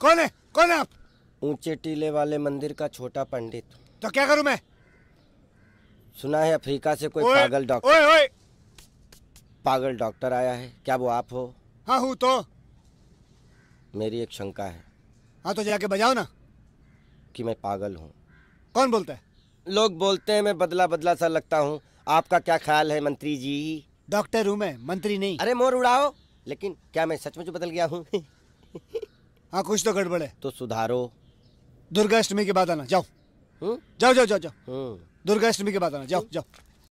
कौन है कौन है आप ऊंचे टीले वाले मंदिर का छोटा पंडित तो क्या करूं मैं सुना है अफ्रीका से कोई पागल डॉक्टर ओए, ओए। पागल डॉक्टर आया है क्या वो आप हो हाँ हूँ तो मेरी एक शंका है हाँ तो जाके बजाओ ना कि मैं पागल हूँ कौन बोलता है लोग बोलते हैं मैं बदला बदला सा लगता हूँ आपका क्या ख्याल है मंत्री जी डॉक्टर हूँ मैं मंत्री नहीं अरे मोर उड़ाओ लेकिन क्या मैं सचमुच बदल गया हूँ हाँ कुछ तो गड़बड़ है तो सुधारो दुर्गाष्टमी के बाद आना जाओ हुँ? हम्म? जाओ जाओ जाओ जाओ हम्म। दुर्गाष्टमी के बाद आना जाओ जाओ